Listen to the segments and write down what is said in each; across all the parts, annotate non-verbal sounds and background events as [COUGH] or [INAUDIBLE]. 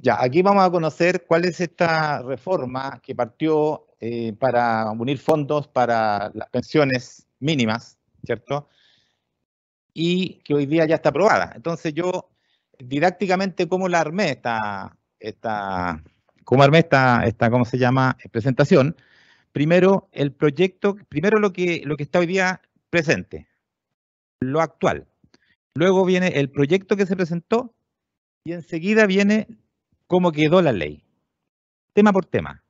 Ya, aquí vamos a conocer cuál es esta reforma que partió eh, para unir fondos para las pensiones mínimas, ¿cierto? Y que hoy día ya está aprobada. Entonces yo didácticamente cómo la armé esta, esta cómo armé esta, ¿cómo se llama? Presentación. Primero el proyecto, primero lo que, lo que está hoy día presente, lo actual. Luego viene el proyecto que se presentó y enseguida viene cómo quedó la ley, tema por tema,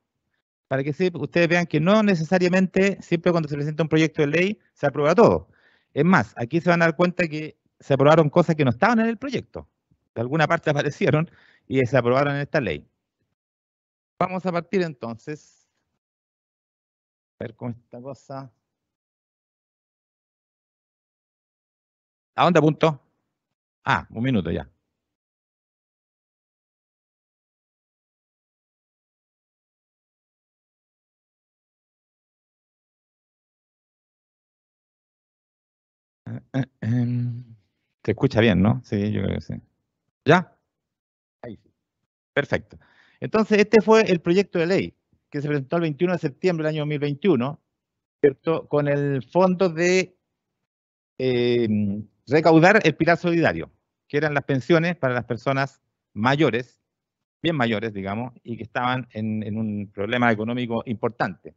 para que ustedes vean que no necesariamente siempre cuando se presenta un proyecto de ley se aprueba todo. Es más, aquí se van a dar cuenta que se aprobaron cosas que no estaban en el proyecto. De alguna parte [LAUGHS] aparecieron y se aprobaron en esta ley. Vamos a partir entonces. A ver con esta cosa. ¿A dónde apuntó? Ah, un minuto ya. Se escucha bien, ¿no? Sí, yo creo que sí. ¿Ya? Ahí sí. Perfecto. Entonces, este fue el proyecto de ley que se presentó el 21 de septiembre del año 2021, ¿cierto? Con el fondo de eh, recaudar el pilar solidario, que eran las pensiones para las personas mayores, bien mayores, digamos, y que estaban en un problema económico importante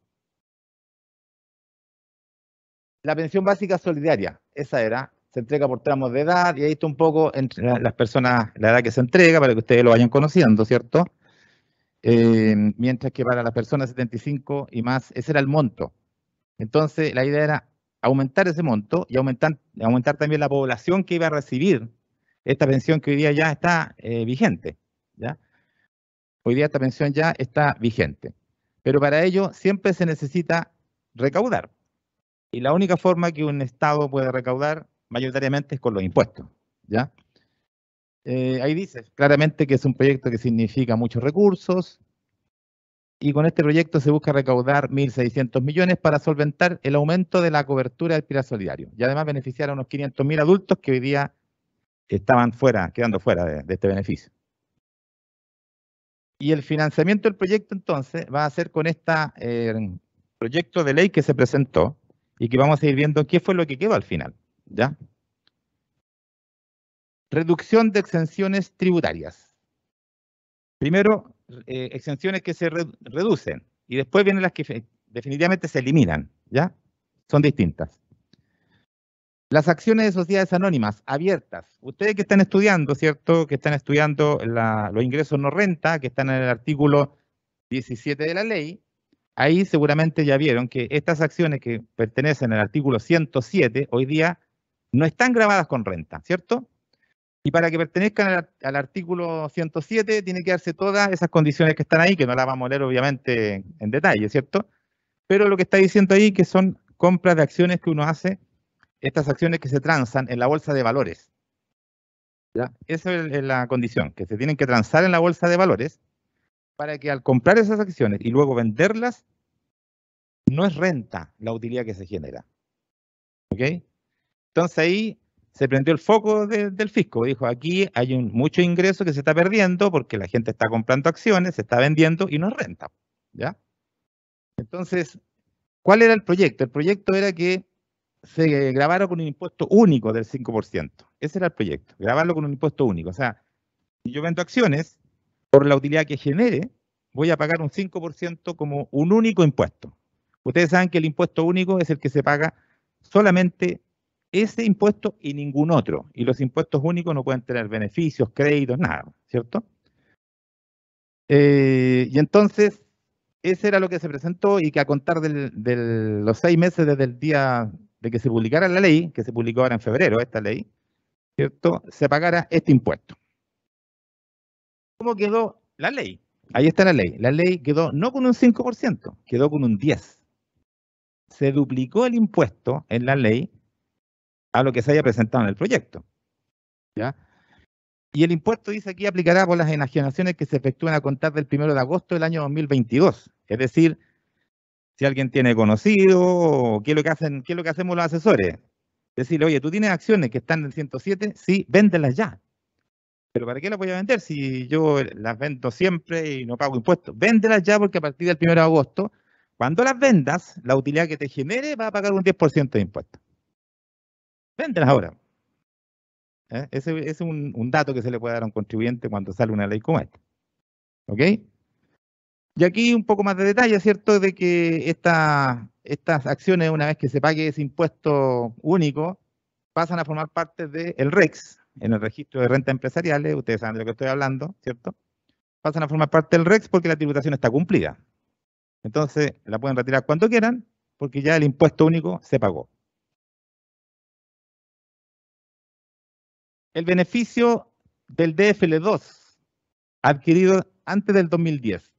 la pensión básica solidaria, esa era, se entrega por tramos de edad y ahí está un poco entre las personas, la edad que se entrega para que ustedes lo vayan conociendo, ¿cierto? Eh, mientras que para las personas 75 y más, ese era el monto. Entonces, la idea era aumentar ese monto y aumentar, aumentar también la población que iba a recibir esta pensión que hoy día ya está eh, vigente. ¿ya? Hoy día esta pensión ya está vigente. Pero para ello siempre se necesita recaudar. Y la única forma que un Estado puede recaudar mayoritariamente es con los impuestos. ¿ya? Eh, ahí dice claramente que es un proyecto que significa muchos recursos y con este proyecto se busca recaudar 1.600 millones para solventar el aumento de la cobertura del pilar solidario y además beneficiar a unos 500.000 adultos que hoy día estaban fuera, quedando fuera de, este beneficio. Y el financiamiento del proyecto entonces va a ser con este proyecto de ley que se presentó, y que vamos a ir viendo qué fue lo que quedó al final. ¿Ya? Reducción de exenciones tributarias. Primero, eh, exenciones que se reducen y después vienen las que definitivamente se eliminan, ¿ya? Son distintas. Las acciones de sociedades anónimas abiertas. Ustedes que están estudiando, ¿cierto? Que están estudiando los ingresos no renta, que están en el artículo 17 de la ley, ahí seguramente ya vieron que estas acciones que pertenecen al artículo 107 hoy día no están grabadas con renta, ¿cierto? Y para que pertenezcan al, artículo 107 tiene que darse todas esas condiciones que están ahí, que no las vamos a leer obviamente en detalle, ¿cierto? Pero lo que está diciendo ahí que son compras de acciones que uno hace, estas acciones que se transan en la bolsa de valores. Esa es la condición, que se tienen que transar en la bolsa de valores para que al comprar esas acciones y luego venderlas, no es renta la utilidad que se genera. ¿Ok? Entonces ahí se prendió el foco del fisco. Dijo, aquí hay un, mucho ingreso que se está perdiendo porque la gente está comprando acciones, se está vendiendo y no es renta. ¿Ya? Entonces, ¿cuál era el proyecto? El proyecto era que se grabara con un impuesto único del 5%. Ese era el proyecto, grabarlo con un impuesto único. O sea, si yo vendo acciones, por la utilidad que genere, voy a pagar un 5% como un único impuesto. Ustedes saben que el impuesto único es el que se paga solamente ese impuesto y ningún otro. Y los impuestos únicos no pueden tener beneficios, créditos, nada, ¿cierto? Eh, y entonces, ese era lo que se presentó y que a contar de los seis meses desde el día de que se publicara la ley, que se publicó ahora en febrero, esta ley, ¿cierto? Se pagara este impuesto. ¿Cómo quedó la ley? Ahí está la ley. La ley quedó no con un 5%, quedó con un 10%. Se duplicó el impuesto en la ley a lo que se haya presentado en el proyecto. ¿Ya? Y el impuesto dice aquí aplicará por las enajenaciones que se efectúan a contar del 1 de agosto del año 2022. Es decir, si alguien tiene conocido, ¿qué es lo que, hacen, qué es lo que hacemos los asesores? Decirle, oye, tú tienes acciones que están en el 107, sí, véndelas ya. Pero ¿para qué las voy a vender si yo las vendo siempre y no pago impuestos? Véndelas ya porque a partir del 1 de agosto, cuando las vendas, la utilidad que te genere va a pagar un 10% de impuestos. Véndelas ahora. ¿Eh? Ese, es un, dato que se le puede dar a un contribuyente cuando sale una ley como esta. ¿Ok? Y aquí un poco más de detalle, ¿cierto? De que estas acciones, una vez que se pague ese impuesto único, pasan a formar parte del REX, en el registro de Renta empresariales, ustedes saben de lo que estoy hablando, ¿cierto? Pasan a formar parte del REX porque la tributación está cumplida. Entonces, la pueden retirar cuando quieran porque ya el impuesto único se pagó. El beneficio del DFL2 adquirido antes del 2010.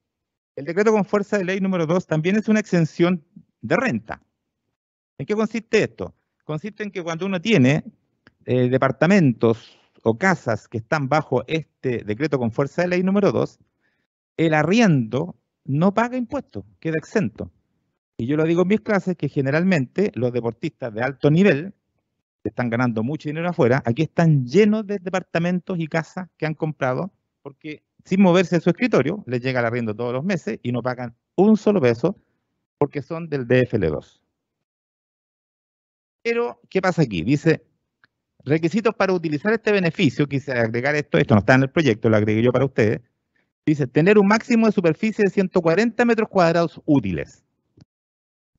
El decreto con fuerza de ley número 2 también es una exención de renta. ¿En qué consiste esto? Consiste en que cuando uno tiene eh, departamentos o casas que están bajo este decreto con fuerza de ley número 2, el arriendo no paga impuestos, queda exento. Y yo lo digo en mis clases que generalmente los deportistas de alto nivel, que están ganando mucho dinero afuera, aquí están llenos de departamentos y casas que han comprado porque sin moverse de su escritorio les llega el arriendo todos los meses y no pagan un solo peso porque son del DFL2. Pero, ¿qué pasa aquí? Dice, Requisitos para utilizar este beneficio, quise agregar esto, esto no está en el proyecto, lo agregué yo para ustedes. Dice, tener un máximo de superficie de 140 metros cuadrados útiles.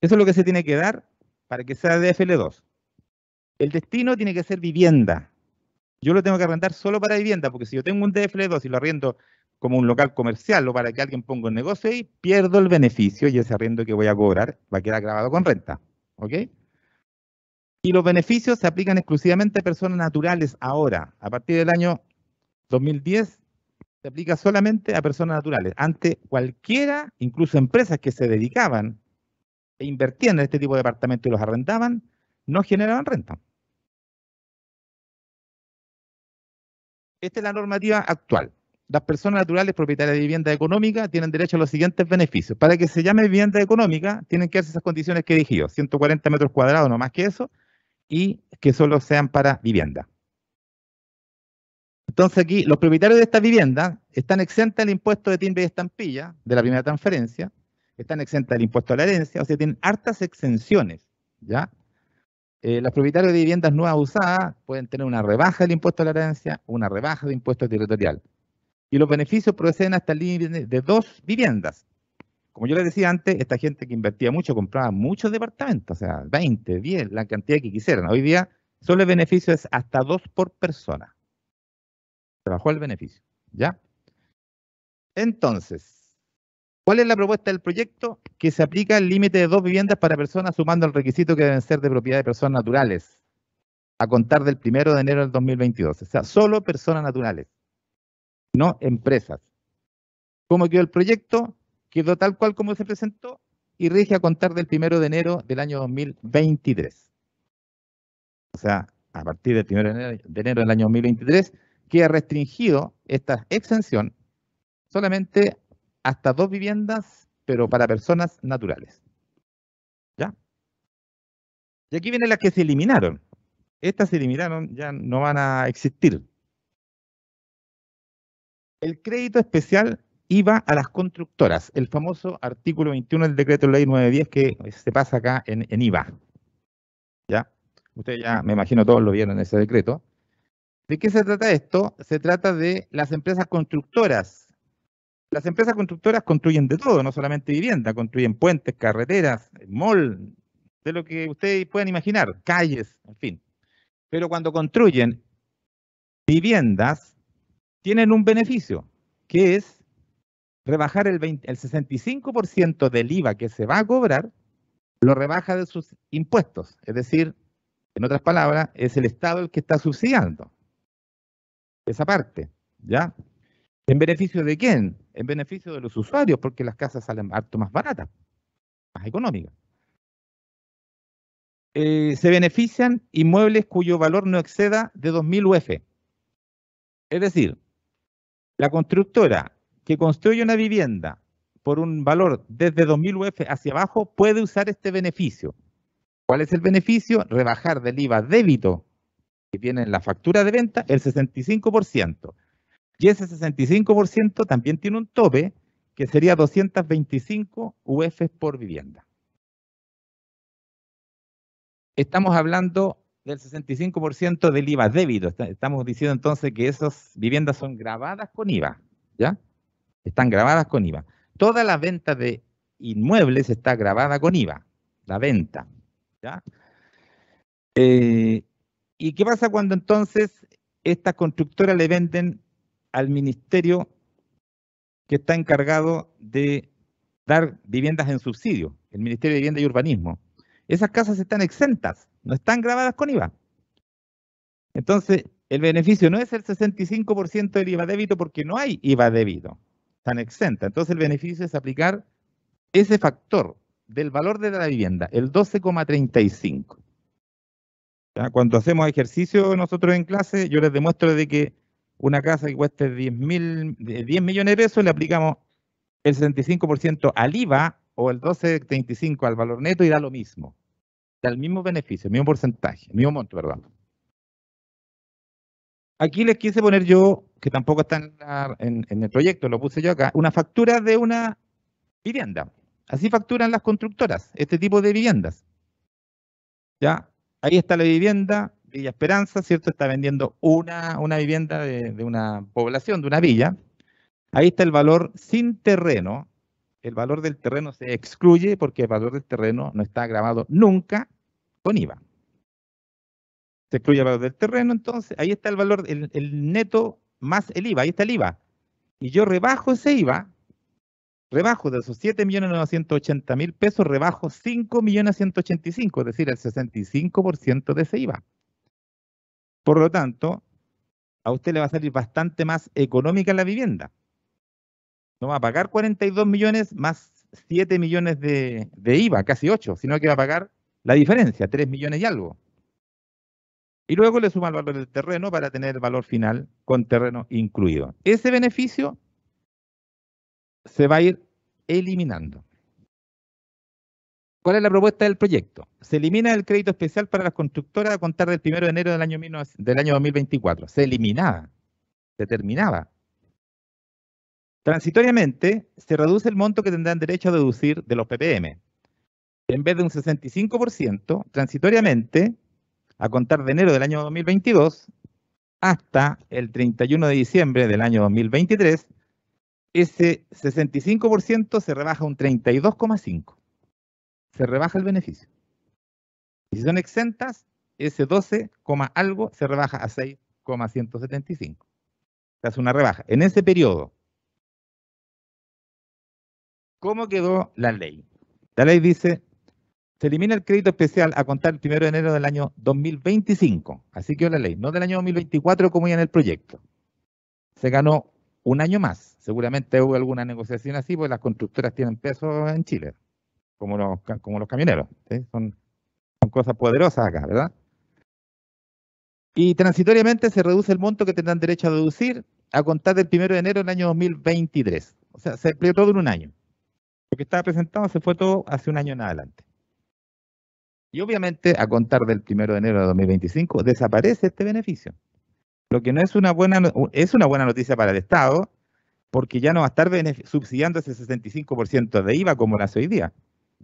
Eso es lo que se tiene que dar para que sea DFL2. El destino tiene que ser vivienda. Yo lo tengo que arrendar solo para vivienda, porque si yo tengo un DFL2 y lo arriendo como un local comercial o para que alguien ponga un negocio ahí, pierdo el beneficio y ese arriendo que voy a cobrar va a quedar grabado con renta. ¿Ok? Y los beneficios se aplican exclusivamente a personas naturales ahora. A partir del año 2010 se aplica solamente a personas naturales. Ante cualquiera, incluso empresas que se dedicaban e invertían en este tipo de departamentos y los arrendaban, no generaban renta. Esta es la normativa actual. Las personas naturales propietarias de vivienda económica tienen derecho a los siguientes beneficios. Para que se llame vivienda económica, tienen que hacer esas condiciones que he 140 metros cuadrados, no más que eso, y que solo sean para vivienda. Entonces aquí los propietarios de estas viviendas están exentos del impuesto de timbre y estampilla de la primera transferencia, están exentos del impuesto a la herencia, o sea, tienen hartas exenciones, ¿ya? Eh, los propietarios de viviendas nuevas usadas pueden tener una rebaja del impuesto a la herencia, una rebaja de impuesto territorial. Y los beneficios proceden hasta el límite de dos viviendas, como yo les decía antes, esta gente que invertía mucho compraba muchos departamentos, o sea, 20, 10, la cantidad que quisieran. Hoy día solo el beneficio es hasta dos por persona. Se bajó el beneficio, ¿ya? Entonces, ¿cuál es la propuesta del proyecto? Que se aplica el límite de dos viviendas para personas sumando el requisito que deben ser de propiedad de personas naturales a contar del primero de enero del 2022. O sea, solo personas naturales, no empresas. ¿Cómo quedó el proyecto? quedó tal cual como se presentó y rige a contar del primero de enero del año 2023. O sea, a partir del primero de enero del año 2023 queda restringido esta exención solamente hasta dos viviendas, pero para personas naturales. ¿Ya? Y aquí vienen las que se eliminaron. Estas se eliminaron, ya no van a existir. El crédito especial IVA a las constructoras, el famoso artículo 21 del decreto ley 910 que eh, se pasa acá en, en IVA. ¿Ya? Ustedes ya, me imagino, todos lo vieron en ese decreto. ¿De qué se trata esto? Se trata de las empresas constructoras. Las empresas constructoras construyen de todo, no solamente vivienda, construyen puentes, carreteras, mall, de lo que ustedes puedan imaginar, calles, en fin. Pero cuando construyen viviendas, tienen un beneficio, que es rebajar el, el 65% del IVA que se va a cobrar, lo rebaja de sus impuestos. Es decir, en otras palabras, es el Estado el que está subsidiando esa parte, ¿ya? ¿En beneficio de quién? En beneficio de los usuarios, porque las casas salen harto más baratas, más económicas. Eh, se benefician inmuebles cuyo valor no exceda de 2.000 UF. Es decir, la constructora que construye una vivienda por un valor desde 2.000 UF hacia abajo puede usar este beneficio. ¿Cuál es el beneficio? Rebajar del IVA débito que tiene en la factura de venta el 65%. Y ese 65% también tiene un tope que sería 225 UF por vivienda. Estamos hablando del 65% del IVA débito. Estamos diciendo entonces que esas viviendas son grabadas con IVA, ¿ya? están grabadas con IVA. Toda la venta de inmuebles está grabada con IVA, la venta. Eh, ¿Y qué pasa cuando entonces estas constructoras le venden al ministerio que está encargado de dar viviendas en subsidio, el Ministerio de Vivienda y Urbanismo? Esas casas están exentas, no están grabadas con IVA. Entonces, el beneficio no es el 65% del IVA débito porque no hay IVA débito están exentas. Entonces el beneficio es aplicar ese factor del valor de la vivienda, el 12,35. Cuando hacemos ejercicio nosotros en clase, yo les demuestro de que una casa que cueste 10, mil, 10 eh, millones de pesos, le aplicamos el 65% al IVA o el 12,35 al valor neto y da lo mismo. Da el mismo beneficio, el mismo porcentaje, el mismo monto, perdón. Aquí les quise poner yo, que tampoco está en, el proyecto, lo puse yo acá, una factura de una vivienda. Así facturan las constructoras, este tipo de viviendas. ¿Ya? Ahí está la vivienda, Villa Esperanza, ¿cierto? Está vendiendo una, una vivienda de, de, una población, de una villa. Ahí está el valor sin terreno. El valor del terreno se excluye porque el valor del terreno no está grabado nunca con IVA se excluye el valor del terreno, entonces ahí está el valor, el, neto más el IVA, ahí está el IVA. Y yo rebajo ese IVA, rebajo de esos 7.980.000 pesos, rebajo 5.185.000, es decir, el 65% de ese IVA. Por lo tanto, a usted le va a salir bastante más económica la vivienda. No va a pagar 42 millones más 7 millones de, de IVA, casi 8, sino que va a pagar la diferencia, 3 millones y algo. Y luego le suma el valor del terreno para tener el valor final con terreno incluido. Ese beneficio se va a ir eliminando. ¿Cuál es la propuesta del proyecto? Se elimina el crédito especial para las constructoras a contar del 1 de enero del año, del año 2024. Se eliminaba, se terminaba. Transitoriamente, se reduce el monto que tendrán derecho a deducir de los PPM. En vez de un 65%, transitoriamente a contar de enero del año 2022 hasta el 31 de diciembre del año 2023, ese 65% se rebaja un 32,5%. Se rebaja el beneficio. Y si son exentas, ese 12, algo se rebaja a 6,175. Es hace una rebaja. En ese periodo, ¿cómo quedó la ley? La ley dice, se elimina el crédito especial a contar el 1 de enero del año 2025. Así que la ley, no del año 2024 como ya en el proyecto. Se ganó un año más. Seguramente hubo alguna negociación así, porque las constructoras tienen peso en Chile, como los, camioneros. Son, cosas poderosas acá, ¿verdad? Y transitoriamente se reduce el monto que tendrán derecho a deducir a contar del 1 de enero del año 2023. O sea, se amplió todo en un año. Lo que estaba presentado se fue todo hace un año en adelante. Y obviamente, a contar del 1 de enero de 2025, desaparece este beneficio. Lo que no es una buena, es una buena noticia para el Estado, porque ya no va a estar subsidiando ese 65% de IVA como lo hace hoy día.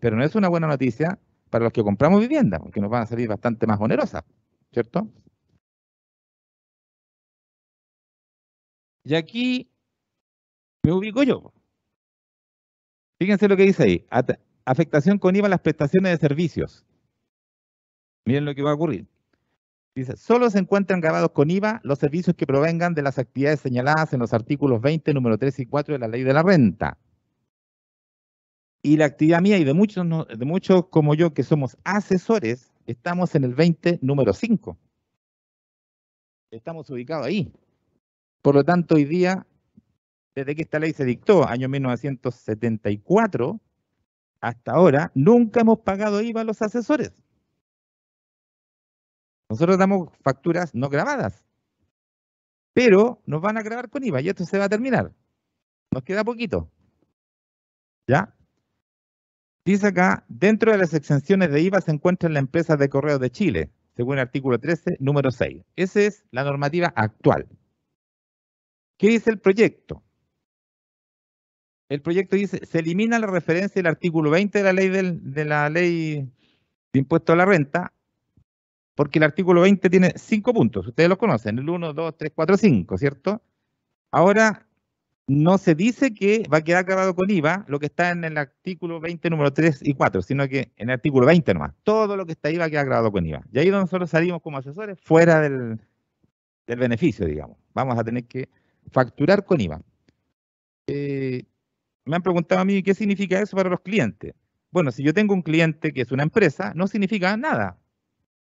Pero no es una buena noticia para los que compramos vivienda, porque nos van a salir bastante más onerosas, ¿cierto? Y aquí me ubico yo. Fíjense lo que dice ahí. Afectación con IVA a las prestaciones de servicios. Miren lo que va a ocurrir. Dice, solo se encuentran grabados con IVA los servicios que provengan de las actividades señaladas en los artículos 20, número 3 y 4 de la Ley de la Renta. Y la actividad mía y de muchos, de muchos como yo que somos asesores, estamos en el 20, número 5. Estamos ubicados ahí. Por lo tanto, hoy día, desde que esta ley se dictó, año 1974, hasta ahora, nunca hemos pagado IVA a los asesores. Nosotros damos facturas no grabadas, pero nos van a grabar con IVA y esto se va a terminar. Nos queda poquito. ¿Ya? Dice acá, dentro de las exenciones de IVA se encuentran la empresa de correo de Chile, según el artículo 13, número 6. Esa es la normativa actual. ¿Qué dice el proyecto? El proyecto dice, se elimina la referencia del artículo 20 de la ley, de la ley de impuesto a la renta porque el artículo 20 tiene cinco puntos, ustedes los conocen, el 1, 2, 3, 4, 5, ¿cierto? Ahora, no se dice que va a quedar grabado con IVA lo que está en el artículo 20, número 3 y 4, sino que en el artículo 20 nomás, todo lo que está ahí va a quedar grabado con IVA. Y ahí nosotros salimos como asesores fuera del, beneficio, digamos. Vamos a tener que facturar con IVA. Eh, me han preguntado a mí qué significa eso para los clientes. Bueno, si yo tengo un cliente que es una empresa, no significa nada,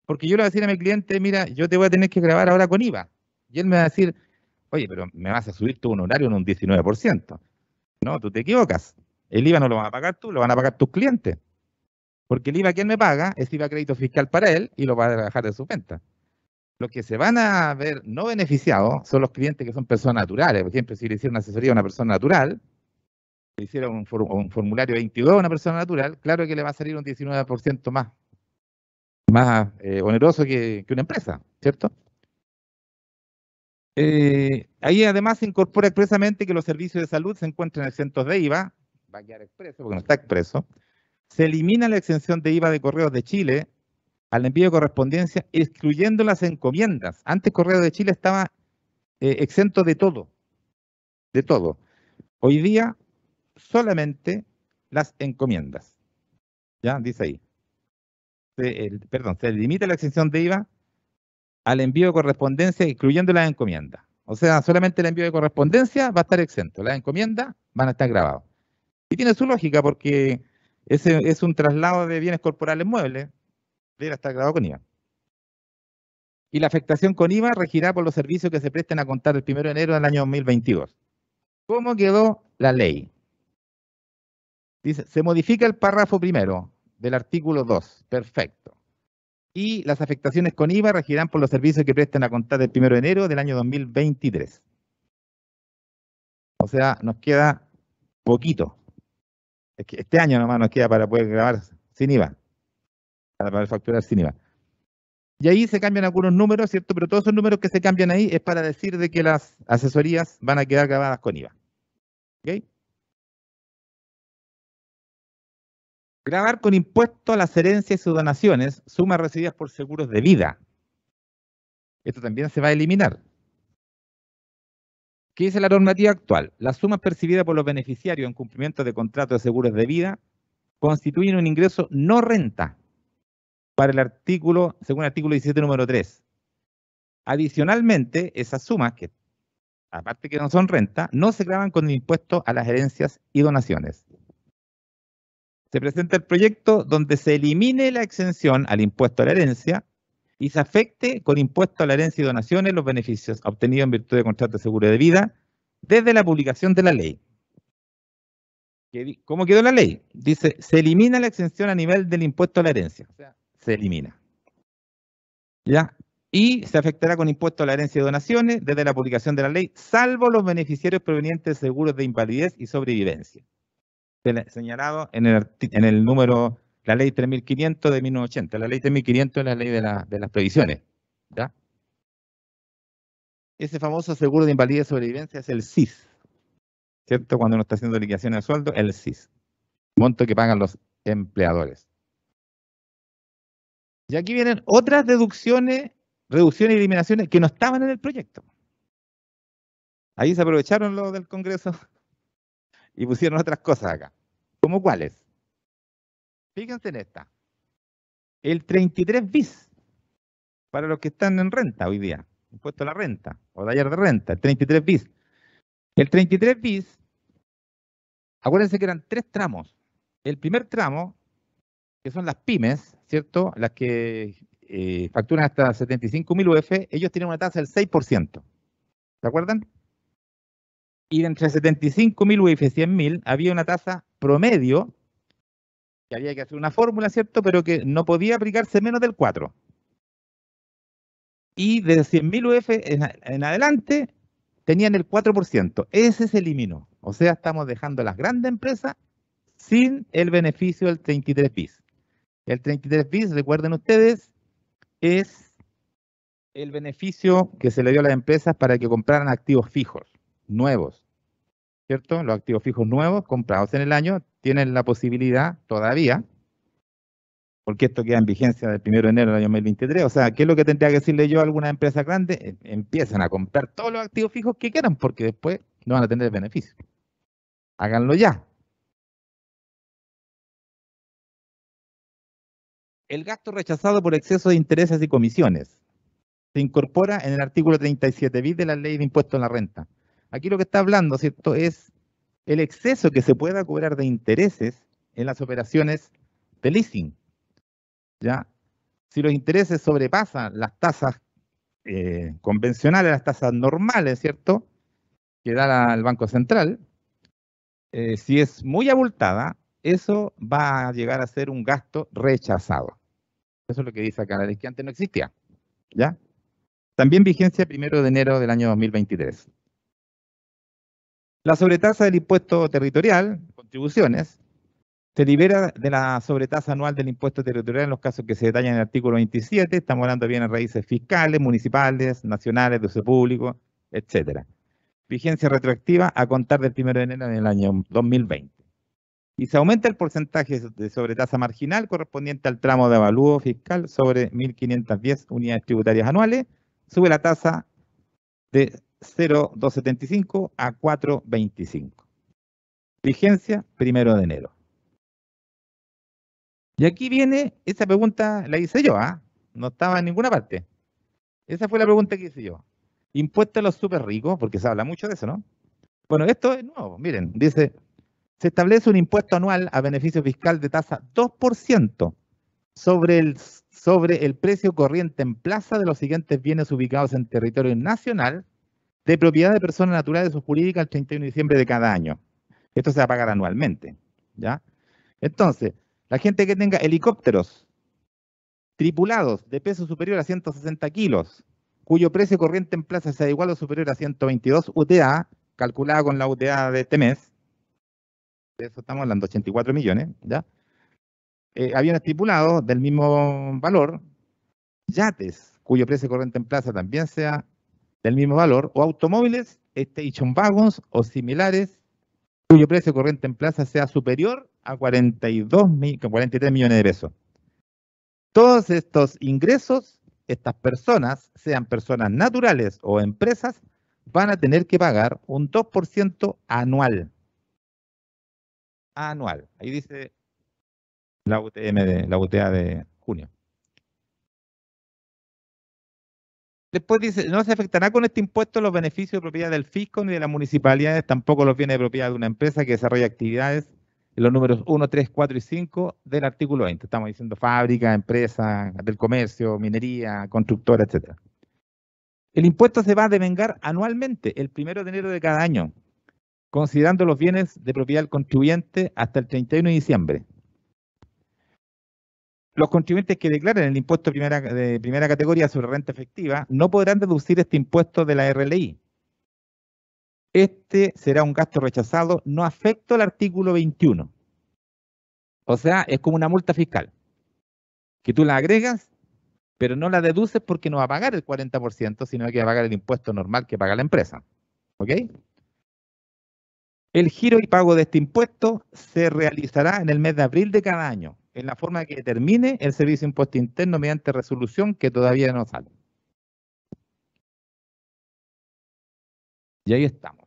porque yo le voy a decir a mi cliente, mira, yo te voy a tener que grabar ahora con IVA. Y él me va a decir, oye, pero me vas a subir tu horario en un 19%. No, tú te equivocas. El IVA no lo van a pagar tú, lo van a pagar tus clientes. Porque el IVA quien me paga es IVA crédito fiscal para él y lo va a bajar de su cuenta. Los que se van a ver no beneficiados son los clientes que son personas naturales. Por ejemplo, si le hicieron asesoría a una persona natural, le hicieron un formulario 22 a una persona natural, claro que le va a salir un 19% más más eh, oneroso que, una empresa, ¿cierto? Eh, ahí además se incorpora expresamente que los servicios de salud se encuentran exentos de IVA, va a quedar expreso porque no está expreso, se elimina la exención de IVA de correos de Chile al envío de correspondencia, excluyendo las encomiendas. Antes Correos de Chile estaba eh, exento de todo, de todo. Hoy día solamente las encomiendas. ¿Ya? Dice ahí perdón, se limita la exención de IVA al envío de correspondencia, incluyendo las encomiendas. O sea, solamente el envío de correspondencia va a estar exento, las encomiendas van a estar grabadas. Y tiene su lógica porque ese es un traslado de bienes corporales muebles, Debe estar grabado con IVA. Y la afectación con IVA regirá por los servicios que se presten a contar el 1 de enero del año 2022. ¿Cómo quedó la ley? Dice, se modifica el párrafo primero, del artículo 2. Perfecto. Y las afectaciones con IVA regirán por los servicios que presten a contar del 1 de enero del año 2023. O sea, nos queda poquito. este año nomás nos queda para poder grabar sin IVA. Para poder facturar sin IVA. Y ahí se cambian algunos números, ¿cierto? Pero todos esos números que se cambian ahí es para decir de que las asesorías van a quedar grabadas con IVA. ¿Ok? Grabar con impuesto a las herencias y sus donaciones, sumas recibidas por seguros de vida. Esto también se va a eliminar. ¿Qué dice la normativa actual? Las sumas percibidas por los beneficiarios en cumplimiento de contratos de seguros de vida constituyen un ingreso no renta para el artículo, según el artículo 17, número 3. Adicionalmente, esas sumas, que aparte que no son renta, no se graban con impuesto a las herencias y donaciones. Se presenta el proyecto donde se elimine la exención al impuesto a la herencia y se afecte con impuesto a la herencia y donaciones los beneficios obtenidos en virtud de contrato de seguro de vida desde la publicación de la ley. ¿Cómo quedó la ley? Dice, se elimina la exención a nivel del impuesto a la herencia. O sea, se elimina. ¿Ya? Y se afectará con impuesto a la herencia y donaciones desde la publicación de la ley, salvo los beneficiarios provenientes de seguros de invalidez y sobrevivencia señalado en el, número, la ley 3500 de 1980. La ley 3500 es la ley de, de las previsiones. ¿ya? Ese famoso seguro de invalidez y sobrevivencia es el CIS. ¿Cierto? Cuando uno está haciendo liquidación de sueldo, el CIS. Monto que pagan los empleadores. Y aquí vienen otras deducciones, reducciones y eliminaciones que no estaban en el proyecto. Ahí se aprovecharon los del Congreso [LAUGHS] y pusieron otras cosas acá. ¿Cómo cuáles? Fíjense en esta. El 33 bis, para los que están en renta hoy día, impuesto a la renta, o taller de renta, el 33 bis. El 33 bis, acuérdense que eran tres tramos. El primer tramo, que son las pymes, ¿cierto? Las que eh, facturan hasta 75.000 UF, ellos tienen una tasa del 6%. ¿Se acuerdan? Y entre 75.000 UF y 100.000 había una tasa promedio, que había que hacer una fórmula, ¿cierto? Pero que no podía aplicarse menos del 4. Y de 100.000 UF en, adelante tenían el 4%. Ese se eliminó. O sea, estamos dejando a las grandes empresas sin el beneficio del 33 bis. El 33 bis, recuerden ustedes, es el beneficio que se le dio a las empresas para que compraran activos fijos, nuevos. ¿cierto? Los activos fijos nuevos comprados en el año tienen la posibilidad todavía, porque esto queda en vigencia del 1 de enero del año 2023, o sea, ¿qué es lo que tendría que decirle yo a alguna empresa grande? E-, empiezan a comprar todos los activos fijos que quieran porque después no van a tener beneficio. Háganlo ya. El gasto rechazado por exceso de intereses y comisiones se incorpora en el artículo 37 bis de la Ley de Impuesto en la Renta. Aquí lo que está hablando, ¿cierto?, es el exceso que se pueda cobrar de intereses en las operaciones de leasing. ¿Ya? Si los intereses sobrepasan las tasas eh, convencionales, las tasas normales, ¿cierto? Que da el Banco Central, eh, si es muy abultada, eso va a llegar a ser un gasto rechazado. Eso es lo que dice acá la que antes no existía. ¿Ya? También vigencia primero de enero del año 2023. La sobretasa del impuesto territorial, contribuciones, se libera de la sobretasa anual del impuesto territorial en los casos que se detallan en el artículo 27. Estamos hablando bien en raíces fiscales, municipales, nacionales, de uso público, etcétera. Vigencia retroactiva a contar del 1 de enero del año 2020. Y se aumenta el porcentaje de sobretasa marginal correspondiente al tramo de avalúo fiscal sobre 1.510 unidades tributarias anuales. Sube la tasa de 0,275 a 4,25. Vigencia primero de enero. Y aquí viene esa pregunta, la hice yo, ¿ah? No estaba en ninguna parte. Esa fue la pregunta que hice yo. Impuesto a los super ricos, porque se habla mucho de eso, ¿no? Bueno, esto es nuevo. Miren, dice, se establece un impuesto anual a beneficio fiscal de tasa 2% sobre el, sobre el precio corriente en plaza de los siguientes bienes ubicados en territorio nacional de propiedad de personas naturales o jurídicas el 31 de diciembre de cada año. Esto se va a pagar anualmente. ¿ya? Entonces, la gente que tenga helicópteros tripulados de peso superior a 160 kilos, cuyo precio corriente en plaza sea igual o superior a 122 UTA, calculada con la UTA de este mes, de eso estamos hablando, 84 millones, ¿ya? Eh, aviones tripulados del mismo valor, yates, cuyo precio corriente en plaza también sea el mismo valor, o automóviles, station wagons o similares, cuyo precio corriente en plaza sea superior a 42, 43 millones de pesos. Todos estos ingresos, estas personas, sean personas naturales o empresas, van a tener que pagar un 2% anual. Anual. Ahí dice la UTM de la UTA de junio. Después dice, no se afectará con este impuesto los beneficios de propiedad del fisco ni de las municipalidades, tampoco los bienes de propiedad de una empresa que desarrolla actividades en los números 1, 3, 4 y 5 del artículo 20. Estamos diciendo fábrica, empresa, del comercio, minería, constructora, etcétera. El impuesto se va a devengar anualmente, el primero de enero de cada año, considerando los bienes de propiedad del contribuyente hasta el 31 de diciembre. Los contribuyentes que declaren el impuesto primera, de primera categoría sobre renta efectiva no podrán deducir este impuesto de la RLI. Este será un gasto rechazado no afecto al artículo 21. O sea, es como una multa fiscal, que tú la agregas, pero no la deduces porque no va a pagar el 40%, sino que va a pagar el impuesto normal que paga la empresa. ¿Ok? El giro y pago de este impuesto se realizará en el mes de abril de cada año en la forma que determine el Servicio de Impuesto Interno mediante resolución que todavía no sale. Y ahí estamos.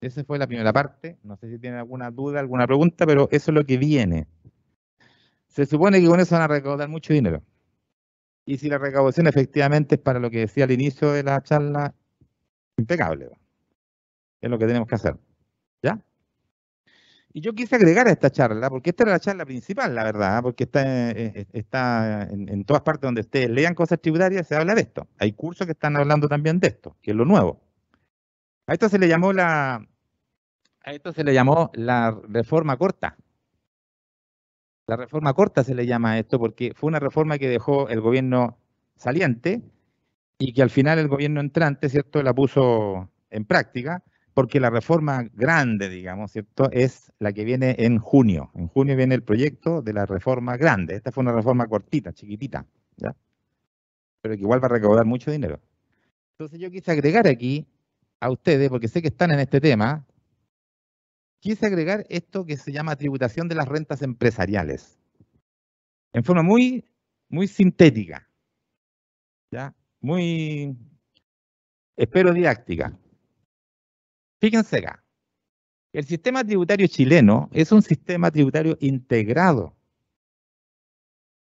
Esa fue la primera parte. No sé si tienen alguna duda, alguna pregunta, pero eso es lo que viene. Se supone que con eso van a recaudar mucho dinero. Y si la recaudación efectivamente es para lo que decía al inicio de la charla, impecable. Es lo que tenemos que hacer. Y yo quise agregar a esta charla, porque esta era la charla principal, la verdad, ¿ah? porque está, eh, eh, está en, todas partes donde ustedes lean cosas tributarias, se habla de esto. Hay cursos que están hablando también de esto, que es lo nuevo. A esto se le llamó la, a esto se le llamó la reforma corta. La reforma corta se le llama a esto porque fue una reforma que dejó el gobierno saliente y que al final el gobierno entrante, ¿cierto?, la puso en práctica porque la reforma grande, digamos, ¿cierto?, es la que viene en junio. En junio viene el proyecto de la reforma grande. Esta fue una reforma cortita, chiquitita, ¿ya? Pero que igual va a recaudar mucho dinero. Entonces yo quise agregar aquí a ustedes, porque sé que están en este tema, quise agregar esto que se llama tributación de las rentas empresariales. En forma muy, muy sintética, ¿ya? Muy, espero, didáctica. Fíjense acá. El sistema tributario chileno es un sistema tributario integrado.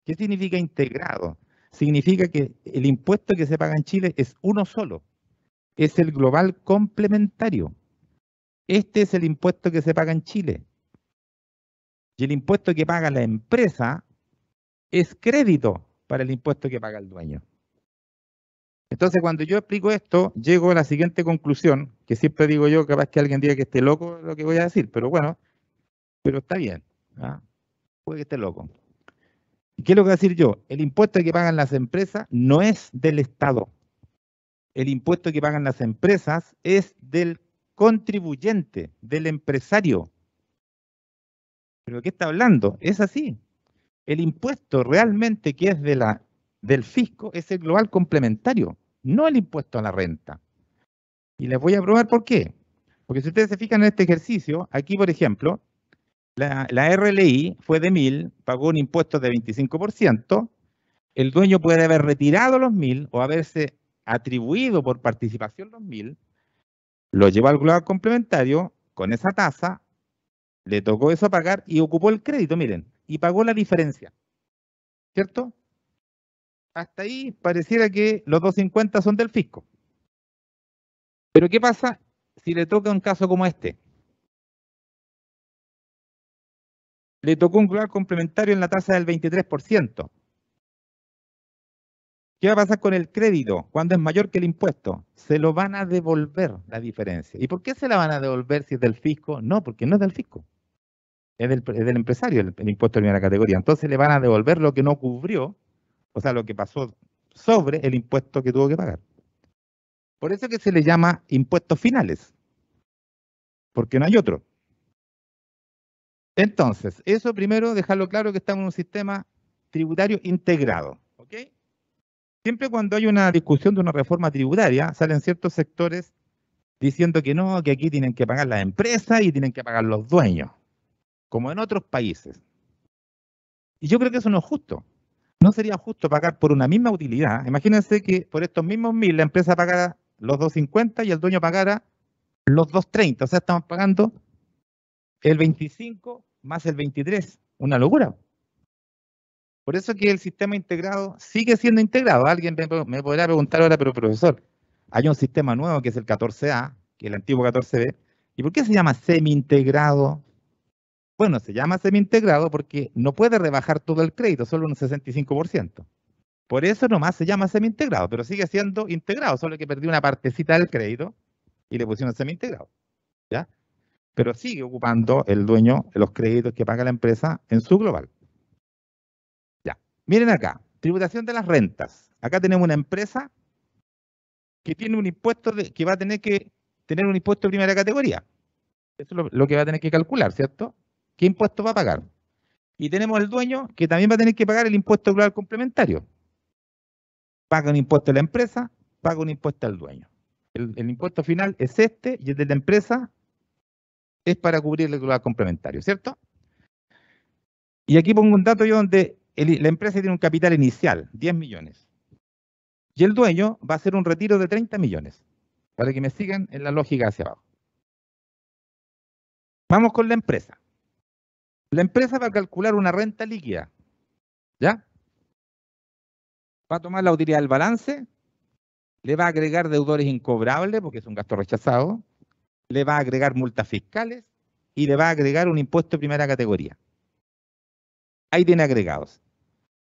¿Qué significa integrado? Significa que el impuesto que se paga en Chile es uno solo. Es el global complementario. Este es el impuesto que se paga en Chile. Y el impuesto que paga la empresa es crédito para el impuesto que paga el dueño. Entonces, cuando yo explico esto, llego a la siguiente conclusión, que siempre digo yo, capaz que alguien diga que esté loco lo que voy a decir, pero bueno, pero está bien. ¿ah? Puede que esté loco. ¿Y qué es lo que voy a decir yo? El impuesto que pagan las empresas no es del Estado. El impuesto que pagan las empresas es del contribuyente, del empresario. ¿Pero qué está hablando? Es así. El impuesto realmente que es de la del fisco es el global complementario, no el impuesto a la renta. Y les voy a probar por qué. Porque si ustedes se fijan en este ejercicio, aquí, por ejemplo, la, RLI fue de 1.000, pagó un impuesto de 25%, el dueño puede haber retirado los 1.000 o haberse atribuido por participación los 1.000, lo llevó al global complementario con esa tasa, le tocó eso pagar y ocupó el crédito, miren, y pagó la diferencia. ¿Cierto? hasta ahí pareciera que los 250 son del fisco. Pero ¿qué pasa si le toca un caso como este? Le tocó un global complementario en la tasa del 23%. ¿Qué va a pasar con el crédito cuando es mayor que el impuesto? Se lo van a devolver la diferencia. ¿Y por qué se la van a devolver si es del fisco? No, porque no es del fisco. Es del, empresario el, el impuesto de primera categoría. Entonces le van a devolver lo que no cubrió o sea, lo que pasó sobre el impuesto que tuvo que pagar. Por eso que se le llama impuestos finales, porque no hay otro. Entonces, eso primero, dejarlo claro que estamos en un sistema tributario integrado. ¿ok? Siempre cuando hay una discusión de una reforma tributaria, salen ciertos sectores diciendo que no, que aquí tienen que pagar las empresas y tienen que pagar los dueños, como en otros países. Y yo creo que eso no es justo no sería justo pagar por una misma utilidad. Imagínense que por estos mismos mil la empresa pagara los 2.50 y el dueño pagara los 2.30. O sea, estamos pagando el 25 más el 23. Una locura. Por eso que el sistema integrado sigue siendo integrado. Alguien me, podría podrá preguntar ahora, pero profesor, hay un sistema nuevo que es el 14A, que es el antiguo 14B. ¿Y por qué se llama semi-integrado bueno, se llama semi-integrado porque no puede rebajar todo el crédito, solo un 65%. Por eso nomás se llama semi-integrado, pero sigue siendo integrado, solo que perdió una partecita del crédito y le pusieron semi-integrado. ¿Ya? Pero sigue ocupando el dueño de los créditos que paga la empresa en su global. Ya. Miren acá, tributación de las rentas. Acá tenemos una empresa que tiene un impuesto de, que va a tener que tener un impuesto de primera categoría. Eso es lo que va a tener que calcular, ¿cierto? ¿Qué impuesto va a pagar? Y tenemos el dueño que también va a tener que pagar el impuesto global complementario. Paga un impuesto a la empresa, paga un impuesto al dueño. El, impuesto final es este y el de la empresa es para cubrir el global complementario, ¿cierto? Y aquí pongo un dato yo donde la empresa tiene un capital inicial, 10 millones. Y el dueño va a hacer un retiro de 30 millones, para que me sigan en la lógica hacia abajo. Vamos con la empresa. La empresa va a calcular una renta líquida, ¿ya? Va a tomar la utilidad del balance, le va a agregar deudores incobrables, porque es un gasto rechazado, le va a agregar multas fiscales y le va a agregar un impuesto de primera categoría. Ahí tiene agregados.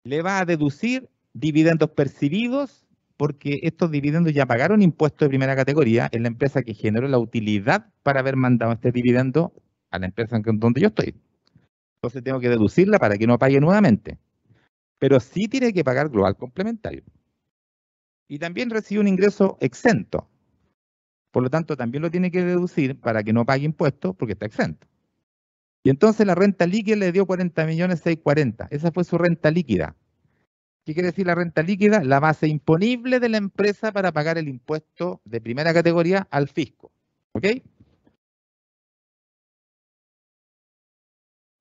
Le va a deducir dividendos percibidos, porque estos dividendos ya pagaron impuestos de primera categoría en la empresa que generó la utilidad para haber mandado este dividendo a la empresa en donde yo estoy. Entonces tengo que deducirla para que no pague nuevamente. Pero sí tiene que pagar global complementario. Y también recibe un ingreso exento. Por lo tanto, también lo tiene que deducir para que no pague impuestos porque está exento. Y entonces la renta líquida le dio 40 millones 640. Esa fue su renta líquida. ¿Qué quiere decir la renta líquida? La base imponible de la empresa para pagar el impuesto de primera categoría al fisco. ¿Ok?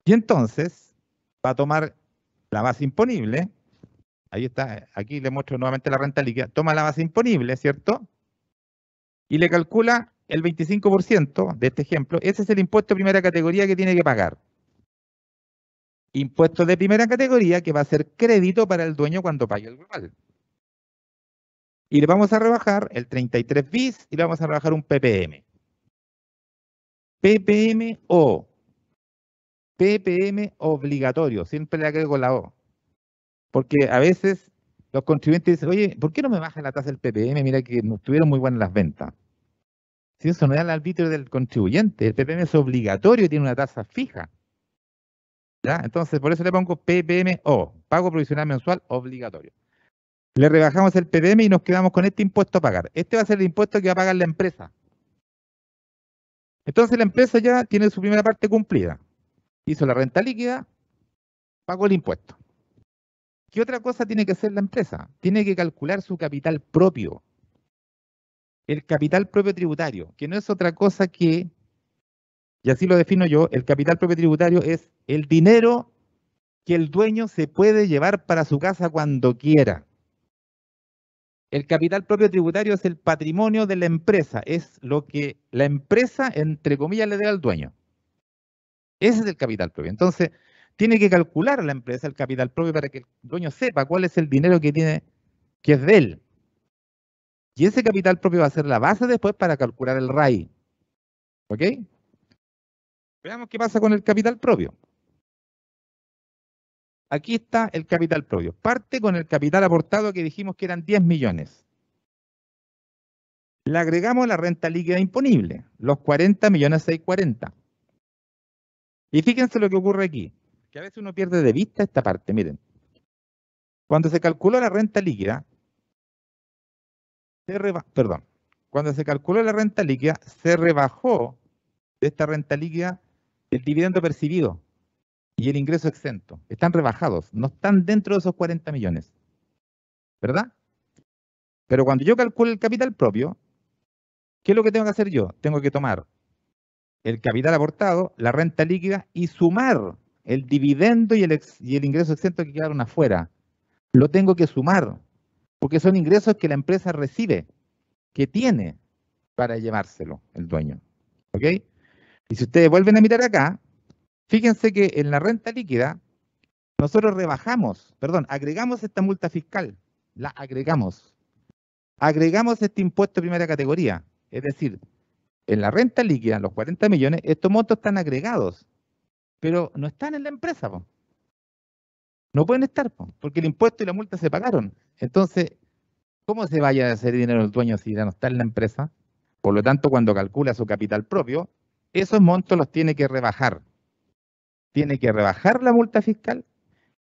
Y entonces va a tomar la base imponible, ahí está, aquí le muestro nuevamente la renta líquida, toma la base imponible, ¿cierto? Y le calcula el 25% de este ejemplo, ese es el impuesto de primera categoría que tiene que pagar. Impuesto de primera categoría que va a ser crédito para el dueño cuando pague el global. Y le vamos a rebajar el 33 bis y le vamos a rebajar un PPM. PPM o PPM obligatorio, siempre le agrego la O. Porque a veces los contribuyentes dicen, oye, ¿por qué no me baja la tasa del PPM? Mira que no estuvieron muy buenas las ventas. Si eso no es el arbitrio del contribuyente, el PPM es obligatorio y tiene una tasa fija. ¿Ya? Entonces, por eso le pongo PPM O. pago provisional mensual obligatorio. Le rebajamos el PPM y nos quedamos con este impuesto a pagar. Este va a ser el impuesto que va a pagar la empresa. Entonces la empresa ya tiene su primera parte cumplida hizo la renta líquida, pagó el impuesto. ¿Qué otra cosa tiene que hacer la empresa? Tiene que calcular su capital propio. El capital propio tributario, que no es otra cosa que, y así lo defino yo, el capital propio tributario es el dinero que el dueño se puede llevar para su casa cuando quiera. El capital propio tributario es el patrimonio de la empresa, es lo que la empresa, entre comillas, le da al dueño. Ese es el capital propio. Entonces, tiene que calcular la empresa el capital propio para que el dueño sepa cuál es el dinero que tiene, que es de él. Y ese capital propio va a ser la base después para calcular el RAI. ¿Ok? Veamos qué pasa con el capital propio. Aquí está el capital propio. Parte con el capital aportado que dijimos que eran 10 millones. Le agregamos la renta líquida imponible, los 40 millones 640. Y fíjense lo que ocurre aquí, que a veces uno pierde de vista esta parte, miren. Cuando se calculó la renta líquida, se perdón, cuando se calculó la renta líquida, se rebajó de esta renta líquida el dividendo percibido y el ingreso exento. Están rebajados, no están dentro de esos 40 millones. ¿Verdad? Pero cuando yo calculo el capital propio, ¿qué es lo que tengo que hacer yo? Tengo que tomar el capital aportado, la renta líquida y sumar el dividendo y el, ingreso exento que quedaron afuera. Lo tengo que sumar, porque son ingresos que la empresa recibe, que tiene para llevárselo el dueño. ¿Ok? Y si ustedes vuelven a mirar acá, fíjense que en la renta líquida nosotros rebajamos, perdón, agregamos esta multa fiscal, la agregamos. Agregamos este impuesto de primera categoría, es decir, en la renta líquida, los 40 millones, estos montos están agregados, pero no están en la empresa. No pueden estar, porque el impuesto y la multa se pagaron. Entonces, ¿cómo se vaya a hacer dinero el dueño si ya no está en la empresa? Por lo tanto, cuando calcula su capital propio, esos montos los tiene que rebajar. Tiene que rebajar la multa fiscal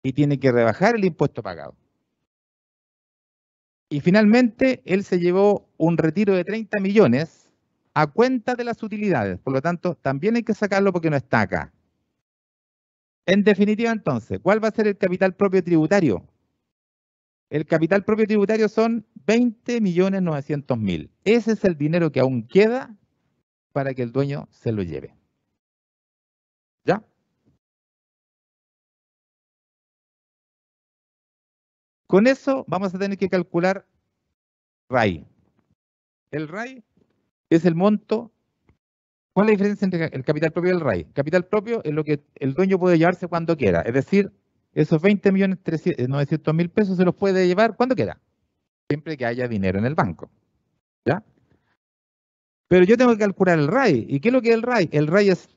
y tiene que rebajar el impuesto pagado. Y finalmente, él se llevó un retiro de 30 millones a cuenta de las utilidades. Por lo tanto, también hay que sacarlo porque no está acá. En definitiva, entonces, ¿cuál va a ser el capital propio tributario? El capital propio tributario son 20.900.000. Ese es el dinero que aún queda para que el dueño se lo lleve. ¿Ya? Con eso vamos a tener que calcular RAI. El RAI es el monto. ¿Cuál es la diferencia entre el capital propio y el RAI? Capital propio es lo que el dueño puede llevarse cuando quiera. Es decir, esos 20 millones 900 mil pesos se los puede llevar cuando quiera. Siempre que haya dinero en el banco. ¿Ya? Pero yo tengo que calcular el RAI. ¿Y qué es lo que es el RAI? El RAI es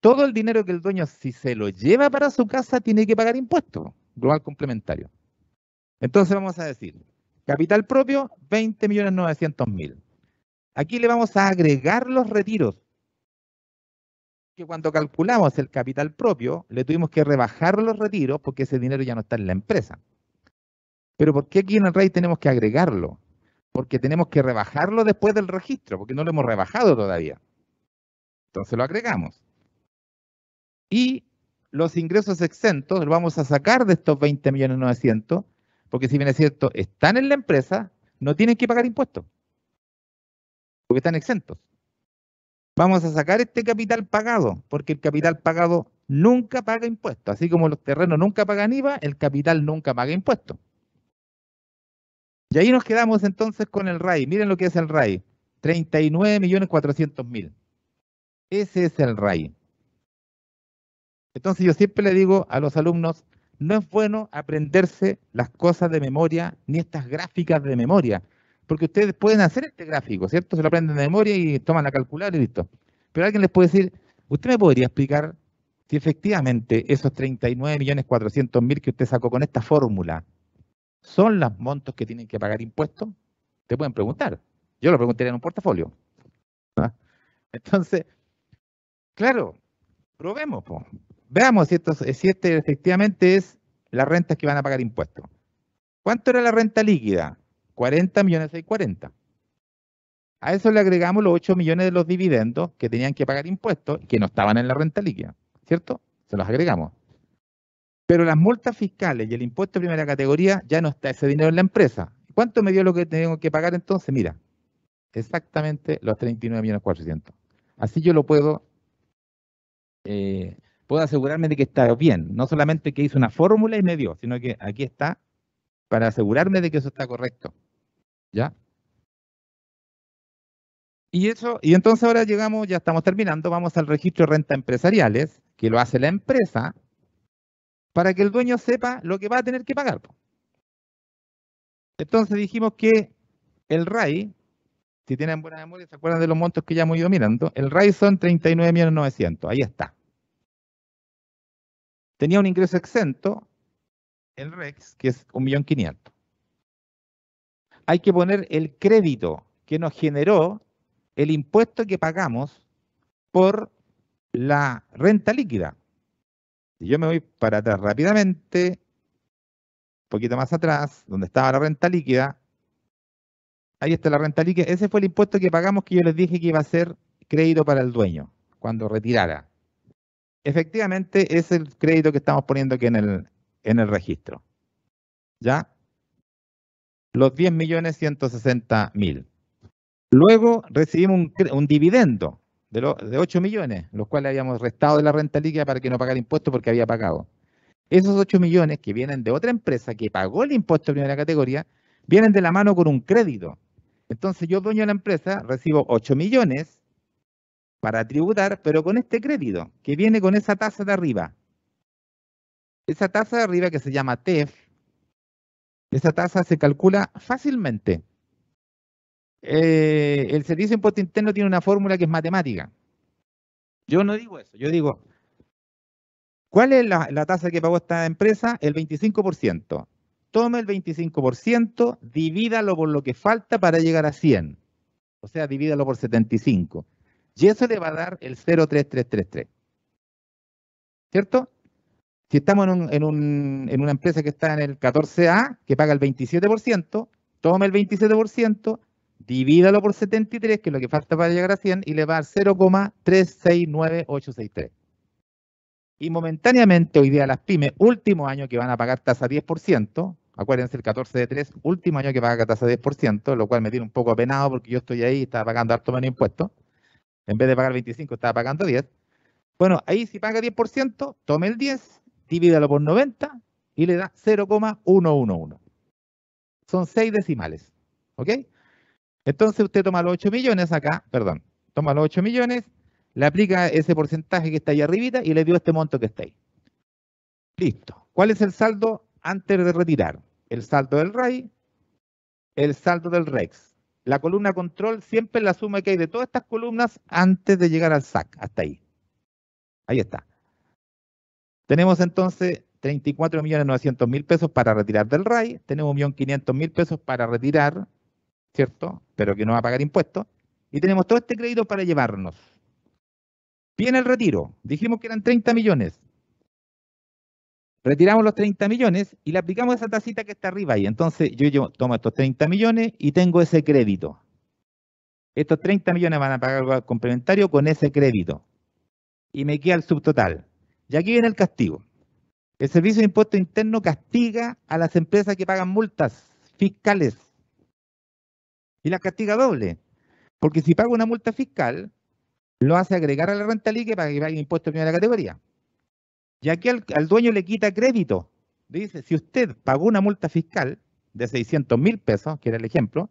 todo el dinero que el dueño, si se lo lleva para su casa, tiene que pagar impuestos. Global complementario. Entonces vamos a decir, capital propio, 20 millones mil. Aquí le vamos a agregar los retiros. Que cuando calculamos el capital propio, le tuvimos que rebajar los retiros porque ese dinero ya no está en la empresa. Pero ¿por qué aquí en el RAI tenemos que agregarlo? Porque tenemos que rebajarlo después del registro, porque no lo hemos rebajado todavía. Entonces lo agregamos. Y los ingresos exentos los vamos a sacar de estos 20.900.000 porque si bien es cierto, están en la empresa, no tienen que pagar impuestos porque están exentos. Vamos a sacar este capital pagado, porque el capital pagado nunca paga impuestos. Así como los terrenos nunca pagan IVA, el capital nunca paga impuestos. Y ahí nos quedamos entonces con el RAI. Miren lo que es el RAI. 39.400.000. Ese es el RAI. Entonces yo siempre le digo a los alumnos, no es bueno aprenderse las cosas de memoria ni estas gráficas de memoria, porque ustedes pueden hacer este gráfico, ¿cierto? Se lo aprenden de memoria y toman la calcular y listo. Pero alguien les puede decir, ¿usted me podría explicar si efectivamente esos 39.400.000 que usted sacó con esta fórmula son los montos que tienen que pagar impuestos? Te pueden preguntar. Yo lo preguntaría en un portafolio. ¿Ah? Entonces, claro, probemos. Veamos si, esto, este efectivamente es la renta que van a pagar impuestos. ¿Cuánto era la renta líquida? 40 millones 640. A eso le agregamos los 8 millones de los dividendos que tenían que pagar impuestos y que no estaban en la renta líquida, ¿cierto? Se los agregamos. Pero las multas fiscales y el impuesto de primera categoría ya no está ese dinero en la empresa. ¿Cuánto me dio lo que tengo que pagar entonces? Mira, exactamente los 39 millones 400. Así yo lo puedo, eh, puedo asegurarme de que está bien. No solamente que hice una fórmula y me dio, sino que aquí está para asegurarme de que eso está correcto. ¿Ya? Y, eso, y entonces ahora llegamos, ya estamos terminando, vamos al registro de renta empresariales, que lo hace la empresa, para que el dueño sepa lo que va a tener que pagar. Entonces dijimos que el RAI, si tienen buena memoria, se acuerdan de los montos que ya hemos ido mirando, el RAI son 39.900, ahí está. Tenía un ingreso exento, el REX, que es 1.500.000 hay que poner el crédito que nos generó el impuesto que pagamos por la renta líquida. Si yo me voy para atrás rápidamente, un poquito más atrás, donde estaba la renta líquida, ahí está la renta líquida. Ese fue el impuesto que pagamos que yo les dije que iba a ser crédito para el dueño cuando retirara. Efectivamente, es el crédito que estamos poniendo aquí en el, en el registro. ¿Ya? los 10.160.000. Luego recibimos un, dividendo de, de 8 millones, los cuales habíamos restado de la renta líquida para que no pagara impuestos porque había pagado. Esos 8 millones que vienen de otra empresa que pagó el impuesto de primera categoría, vienen de la mano con un crédito. Entonces yo, dueño de la empresa, recibo 8 millones para tributar, pero con este crédito que viene con esa tasa de arriba. Esa tasa de arriba que se llama TEF, esa tasa se calcula fácilmente. Eh, el Servicio de Impuesto Interno tiene una fórmula que es matemática. Yo no digo eso, yo digo, ¿cuál es la, tasa que pagó esta empresa? El 25%. Tome el 25%, divídalo por lo que falta para llegar a 100. O sea, divídalo por 75. Y eso le va a dar el 03333. ¿Cierto? Si estamos en, una empresa que está en el 14A, que paga el 27%, tome el 27%, divídalo por 73, que es lo que falta para llegar a 100, y le va a dar 0,369863. Y momentáneamente hoy día las pymes, último año que van a pagar tasa 10%, acuérdense el 14 de 3, último año que paga tasa 10%, lo cual me tiene un poco apenado porque yo estoy ahí y estaba pagando harto menos impuestos. En vez de pagar 25 estaba pagando 10. Bueno, ahí si paga 10%, tome el 10 divídalo por 90 y le da 0,111. Son 6 decimales. ¿Ok? Entonces usted toma los 8 millones acá, perdón, toma los 8 millones, le aplica ese porcentaje que está ahí arribita y le dio este monto que está ahí. Listo. ¿Cuál es el saldo antes de retirar? El saldo del RAI, el saldo del REX. La columna control siempre es la suma que hay de todas estas columnas antes de llegar al SAC, hasta ahí. Ahí está. Tenemos entonces 34.900.000 pesos para retirar del RAI, tenemos 1.500.000 pesos para retirar, ¿cierto? Pero que no va a pagar impuestos. Y tenemos todo este crédito para llevarnos. Viene el retiro. Dijimos que eran 30 millones. Retiramos los 30 millones y le aplicamos esa tacita que está arriba Y Entonces yo, yo tomo estos 30 millones y tengo ese crédito. Estos 30 millones van a pagar algo complementario con ese crédito. Y me queda el subtotal. Y aquí viene el castigo. El Servicio de Impuesto Interno castiga a las empresas que pagan multas fiscales. Y las castiga doble. Porque si paga una multa fiscal, lo hace agregar a la renta líquida para que pague impuesto de primera categoría. Y aquí al, dueño le quita crédito. dice, si usted pagó una multa fiscal de 600 mil pesos, que era el ejemplo,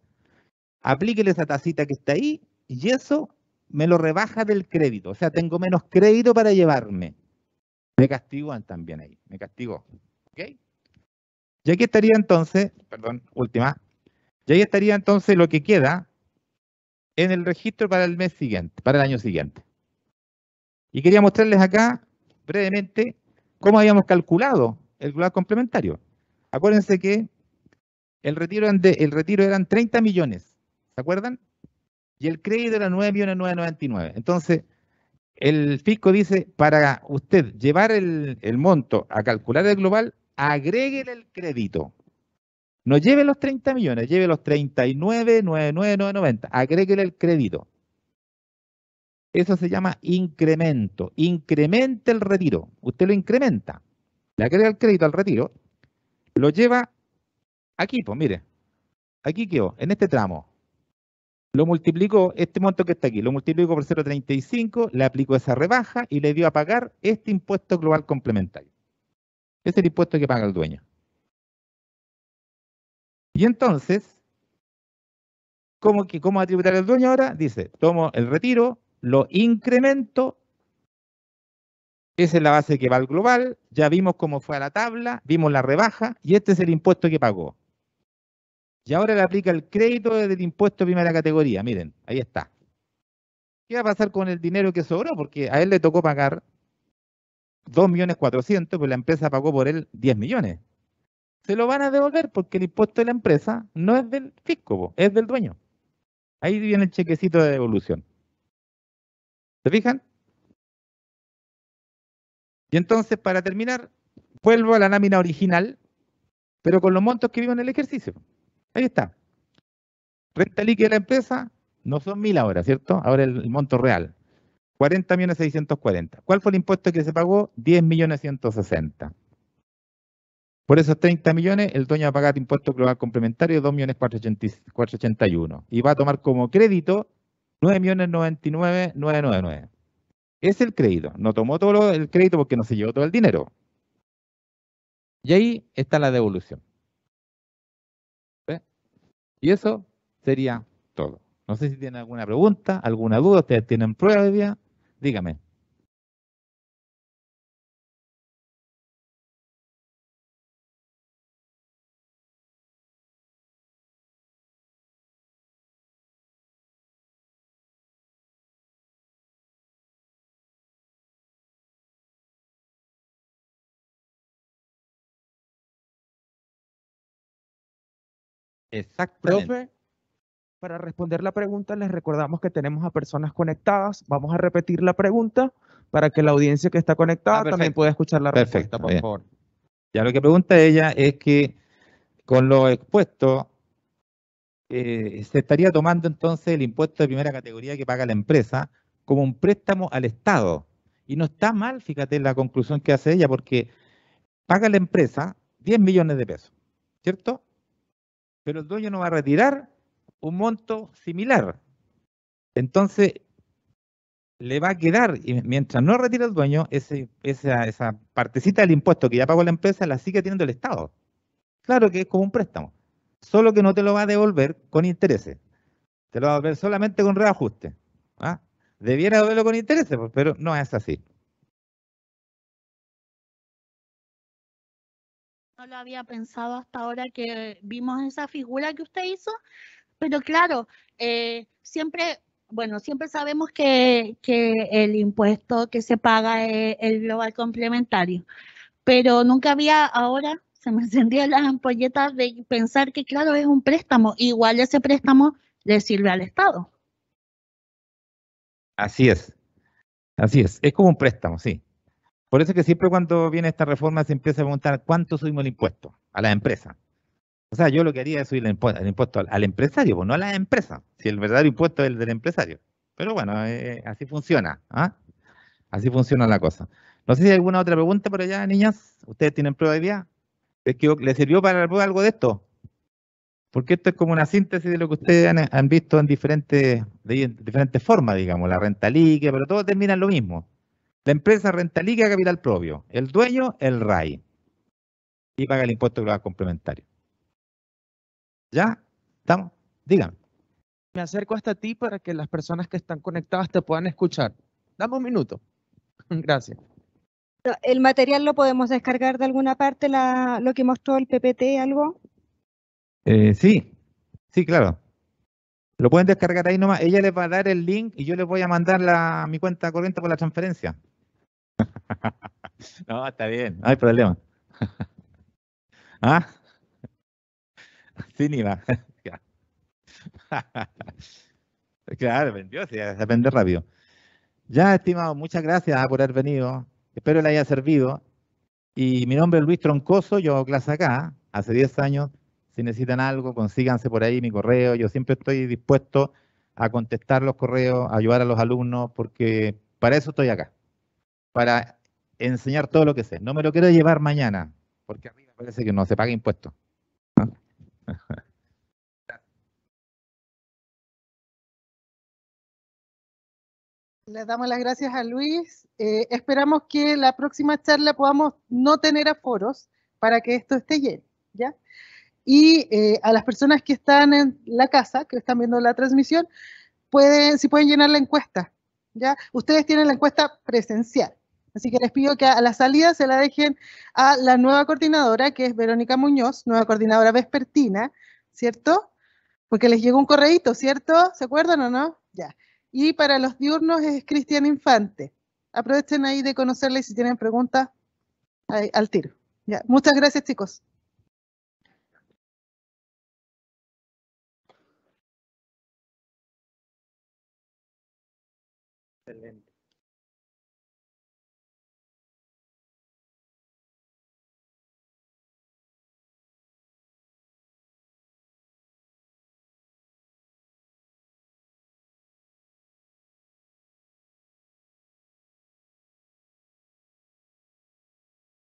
aplíquele esa tacita que está ahí y eso me lo rebaja del crédito. O sea, tengo menos crédito para llevarme. Me castigan también ahí, me castigó. ¿Ok? Y aquí estaría entonces, perdón, última. Y ahí estaría entonces lo que queda en el registro para el mes siguiente, para el año siguiente. Y quería mostrarles acá brevemente cómo habíamos calculado el global complementario. Acuérdense que el retiro, el retiro eran 30 millones, ¿se acuerdan? Y el crédito era 9.999. Entonces, el fisco dice, para usted llevar el, monto a calcular el global, agréguele el crédito. No lleve los 30 millones, lleve los 39, 90. Agréguele el crédito. Eso se llama incremento. Incremente el retiro. Usted lo incrementa. Le agrega el crédito al retiro. Lo lleva aquí, pues mire. Aquí quedó, en este tramo. Lo multiplicó, este monto que está aquí, lo multiplicó por 0,35, le aplicó esa rebaja y le dio a pagar este impuesto global complementario. Es el impuesto que paga el dueño. Y entonces, ¿cómo, que, cómo va a tributar el dueño ahora? Dice, tomo el retiro, lo incremento, esa es la base que va al global, ya vimos cómo fue a la tabla, vimos la rebaja y este es el impuesto que pagó. Y ahora le aplica el crédito del impuesto de primera categoría. Miren, ahí está. ¿Qué va a pasar con el dinero que sobró? Porque a él le tocó pagar 2.400.000, pero la empresa pagó por él 10 millones. Se lo van a devolver porque el impuesto de la empresa no es del fisco, es del dueño. Ahí viene el chequecito de devolución. ¿Se fijan? Y entonces, para terminar, vuelvo a la lámina original, pero con los montos que vivo en el ejercicio. Ahí está. Renta líquida de la empresa no son mil ahora, ¿cierto? Ahora el, monto real. 40 ¿Cuál fue el impuesto que se pagó? 10 Por esos 30 millones, el dueño va a pagar impuesto global complementario de Y va a tomar como crédito 9 Es el crédito. No tomó todo el crédito porque no se llevó todo el dinero. Y ahí está la devolución. Y eso sería todo. No sé si tienen alguna pregunta, alguna duda, ustedes tienen prueba de dígame. Exacto, Profe, para responder la pregunta, les recordamos que tenemos a personas conectadas. Vamos a repetir la pregunta para que la audiencia que está conectada ah, también pueda escuchar la perfecto, por favor. Ya lo que pregunta ella es que con lo expuesto, eh, se estaría tomando entonces el impuesto de primera categoría que paga la empresa como un préstamo al Estado. Y no está mal, fíjate, la conclusión que hace ella, porque paga la empresa 10 millones de pesos, ¿cierto? pero el dueño no va a retirar un monto similar. Entonces, le va a quedar, y mientras no retira el dueño, ese, esa, esa partecita del impuesto que ya pagó la empresa la sigue teniendo el Estado. Claro que es como un préstamo, solo que no te lo va a devolver con intereses, te lo va a devolver solamente con reajuste. ¿ah? Debiera devolverlo con intereses, pero no es así. no lo había pensado hasta ahora que vimos esa figura que usted hizo, pero claro, eh, siempre, bueno, siempre sabemos que, el impuesto que se paga es el global complementario, pero nunca había ahora, se me [LAUGHS] encendió las ampolletas de pensar que claro, es un préstamo, igual ese préstamo le sirve al Estado. Así es, así es, es como un préstamo, sí. Por eso es que siempre cuando viene esta reforma se empieza a preguntar cuánto subimos el impuesto a las empresas. O sea, yo lo que haría es subir el impuesto, al, empresario, pues, no a las empresas, si el verdadero impuesto es el del empresario. Pero bueno, eh, así funciona. ¿ah? Así funciona la cosa. No sé si hay alguna otra pregunta por allá, niñas. ¿Ustedes tienen prueba de día? ¿Es sirvió para algo de esto? Porque esto es como una síntesis de lo que ustedes han, visto en diferentes, diferentes formas, digamos, la renta líquida, pero todo termina en lo mismo. La empresa renta liga capital propio. El dueño, el RAI. Y paga el impuesto global complementario. ¿Ya? ¿Estamos? Digan. Me acerco hasta ti para que las personas que están conectadas te puedan escuchar. Dame un minuto. [LAUGHS] Gracias. ¿El material lo podemos descargar de alguna parte, la, lo que mostró el PPT, algo? Eh, sí, sí, claro. Lo pueden descargar ahí nomás. Ella les va a dar el link y yo les voy a mandar la, mi cuenta corriente por la transferencia. [LAUGHS] no, está bien, no hay problema. [LAUGHS] ¿Ah? Cinema. [LAUGHS] claro, vendió, se aprende rápido. Ya, estimado, muchas gracias ah, por haber venido. Espero le haya servido. Y mi nombre es Luis Troncoso, yo hago clase acá, hace 10 años. Si necesitan algo, consíganse por ahí mi correo. Yo siempre estoy dispuesto a contestar los correos, a ayudar a los alumnos, porque para eso estoy acá para enseñar todo lo que sé. No me lo quiero llevar mañana, porque arriba parece que no se paga impuesto. [LAUGHS] Le damos las gracias a Luis. Eh, esperamos que la próxima charla podamos no tener aforos para que esto esté lleno, ¿ya? Y eh, a las personas que están en la casa, que están viendo la transmisión, pueden, si pueden llenar la encuesta, ¿ya? Ustedes tienen la encuesta presencial, Así que les pido que a la salida se la dejen a la nueva coordinadora, que es Verónica Muñoz, nueva coordinadora vespertina, ¿cierto? Porque les llegó un correíto, ¿cierto? ¿Se acuerdan o no? Ya. Y para los diurnos es Cristian Infante. Aprovechen ahí de conocerle si tienen preguntas, al tiro. Muchas gracias, chicos. Excelente.